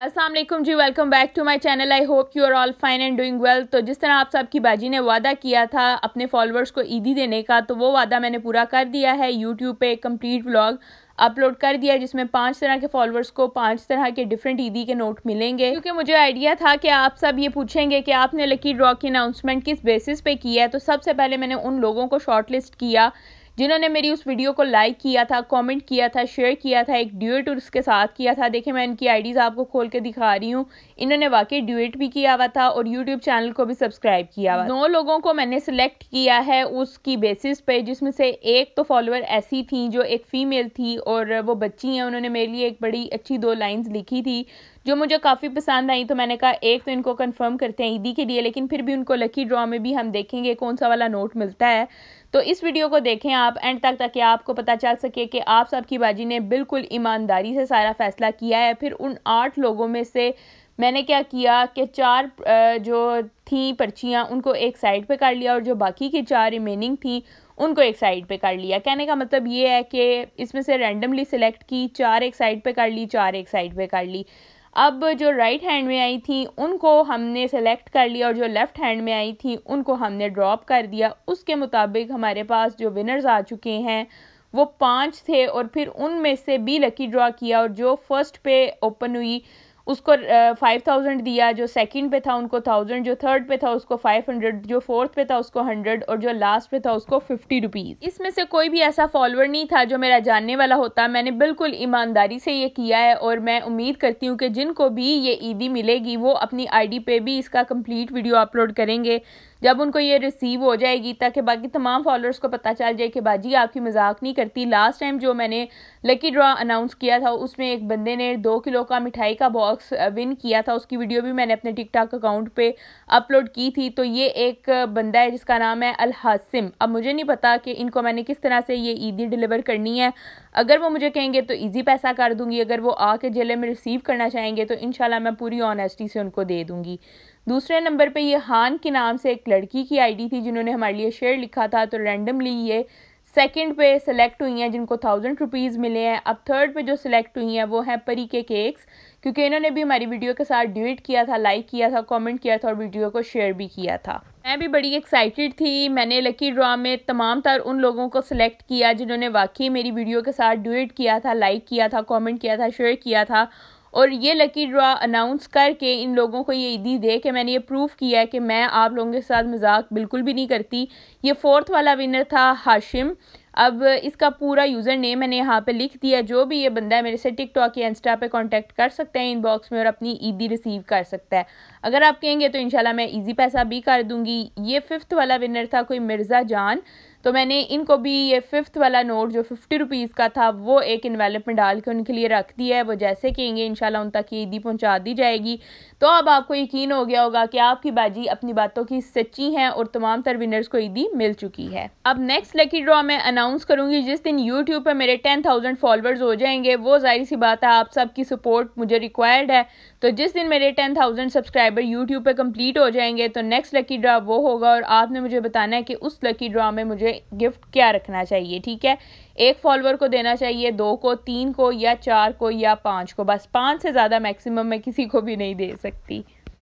Aslam ji welcome back to my channel I hope you are all fine and doing well तो जिस तरह आप सबकी बाजी ने वादा किया था अपने फॉलोअर्स को ईदी देने का तो वो वादा मैंने पूरा कर दिया है यूट्यूब पे कम्प्लीट ब्लॉग अपलोड कर दिया जिसमें पांच तरह के फॉलोअर्स को पांच तरह के डिफरेंट ईदी के नोट मिलेंगे क्योंकि मुझे आइडिया था कि आप सब ये पूछेंगे कि आपने लकी ड्रॉ की अनाउंसमेंट किस बेसिस पे की है तो सबसे पहले मैंने उन लोगों को शॉर्टलिस्ट किया जिन्होंने मेरी उस वीडियो को लाइक किया था कमेंट किया था शेयर किया था एक ड्यूएट उसके साथ किया था देखिए मैं इनकी आईडीज़ आपको खोल के दिखा रही हूँ इन्होंने वाकई ड्यूएट भी किया हुआ था और यूट्यूब चैनल को भी सब्सक्राइब किया हुआ नौ लोगों को मैंने सेलेक्ट किया है उसकी बेसिस पे जिसमें से एक तो फॉलोअर ऐसी थी जो एक फ़ीमेल थी और वो बच्ची हैं उन्होंने मेरे लिए एक बड़ी अच्छी दो लाइन्स लिखी थी जो मुझे काफ़ी पसंद आई तो मैंने कहा एक तो इनको कंफर्म करते हैं ईदी के लिए लेकिन फिर भी उनको लकी ड्रॉ में भी हम देखेंगे कौन सा वाला नोट मिलता है तो इस वीडियो को देखें आप एंड तक ताकि आपको पता चल सके कि आप सबकी बाजी ने बिल्कुल ईमानदारी से सारा फैसला किया है फिर उन आठ लोगों में से मैंने क्या किया कि चार जो थी पर्चियाँ उनको एक साइड पे कर लिया और जो बाकी की चार रिमेनिंग थी उनको एक साइड पे कर लिया कहने का मतलब ये है कि इसमें से रैंडमली सिलेक्ट की चार एक साइड पे कर ली चार एक साइड पे कर ली अब जो राइट हैंड में आई थी उनको हमने सेलेक्ट कर लिया और जो लेफ़्ट हैंड में आई थी उनको हमने ड्रॉप कर दिया उसके मुताबिक हमारे पास जो विनर्स आ चुके हैं वो पाँच थे और फिर उनमें से भी लकी ड्रॉ किया और जो फर्स्ट पे ओपन हुई उसको फाइव थाउजेंड दिया जो सेकंड पे था उनको थाउजेंड जो थर्ड पे था उसको फाइव हंड्रेड जो फोर्थ पे था उसको हंड्रेड और जो लास्ट पे था उसको फिफ्टी रुपीज़ इसमें से कोई भी ऐसा फॉलोअर नहीं था जो मेरा जानने वाला होता मैंने बिल्कुल ईमानदारी से ये किया है और मैं उम्मीद करती हूँ कि जिनको भी ये ईदी मिलेगी वो अपनी आईडी पे भी इसका कंप्लीट वीडियो अपलोड करेंगे जब उनको ये रिसीव हो जाएगी ताकि बाकी तमाम फॉलोअर्स को पता चल जाए कि बाजी आपकी मजाक नहीं करती लास्ट टाइम जो मैंने लकी ड्रा अनाउंस किया था उसमें एक बंदे ने दो किलो का मिठाई का बॉक्स विन किया था उसकी वीडियो भी मैंने अपने टिकटॉक अकाउंट पर अपलोड की थी तो ये एक बंदा है जिसका नाम है अलहासिम अब मुझे नहीं पता कि इनको मैंने किस तरह से ये ईदी डिलीवर करनी है अगर वो मुझे कहेंगे तो ईजी पैसा कर दूंगी अगर वो आके जेल में रिसीव करना चाहेंगे तो इन मैं पूरी ऑनेस्टी से उनको दे दूँगी दूसरे नंबर पे ये हान के नाम से एक लड़की की आईडी थी जिन्होंने हमारे लिए शेयर लिखा था तो रैंडमली ये सेकंड पे सेलेक्ट हुई हैं जिनको थाउजेंड रुपीज़ मिले हैं अब थर्ड पे जो सिलेक्ट हुई हैं वो हैं परी के केक्स क्योंकि इन्होंने भी हमारी वीडियो के साथ ड्यूट किया था लाइक किया था कमेंट किया था और वीडियो को शेयर भी किया था मैं भी बड़ी एक्साइटेड थी मैंने लकी ड्रा में तमाम तर उन लोगों को सिलेक्ट किया जिन्होंने वाकई मेरी वीडियो के साथ ड्यूट किया था लाइक किया था कॉमेंट किया था शेयर किया था और ये लकी ड्रा अनाउंस करके इन लोगों को ये ईदी दे कि मैंने ये प्रूव किया है कि मैं आप लोगों के साथ मजाक बिल्कुल भी नहीं करती ये फोर्थ वाला विनर था हाशिम अब इसका पूरा यूज़र नेम मैंने यहाँ पे लिख दिया जो भी ये बंदा है मेरे से टिकटॉक या इंस्टा पे कांटेक्ट कर सकते हैं इनबॉक्स में और अपनी ईदी रिसीव कर सकता है अगर आप कहेंगे तो इंशाल्लाह मैं इजी पैसा भी कर दूंगी ये फिफ्थ वाला विनर था कोई मिर्ज़ा जान तो मैंने इनको भी ये फिफ्थ वाला नोट जो फिफ्टी रुपीज़ का था वो एक इन्वेलप में डाल के उनके लिए रख दिया है वो जैसे कहेंगे शाला उन तक ये ईदी पहुंचा दी जाएगी तो अब आपको यकीन हो गया होगा कि आपकी बाजी अपनी बातों की सच्ची हैं और तमाम तर विनर्स को ईदी मिल चुकी है अब नेक्स्ट लकी ड्रॉ मैं अनाउंस करूँगी जिस दिन यूट्यूब पर मेरे टेन थाउजेंड फॉलोअर्स हो जाएंगे वो जाहिर सी बात है आप सबकी सपोर्ट मुझे रिक्वायर्ड है तो जिस दिन मेरे टेन थाउजेंड सब्सक्राइबर यूट्यूब पर कम्प्लीट हो जाएंगे तो नेक्स्ट लकी ड्रा वो होगा और आपने मुझे बताना है कि उस लकी ड्रा में मुझे मुझे गिफ्ट क्या रखना चाहिए ठीक है एक फॉलोअर को देना चाहिए दो को तीन को या चार को या पाँच को बस पाँच से ज़्यादा मैक्सिमम मैं किसी को भी नहीं दे सकती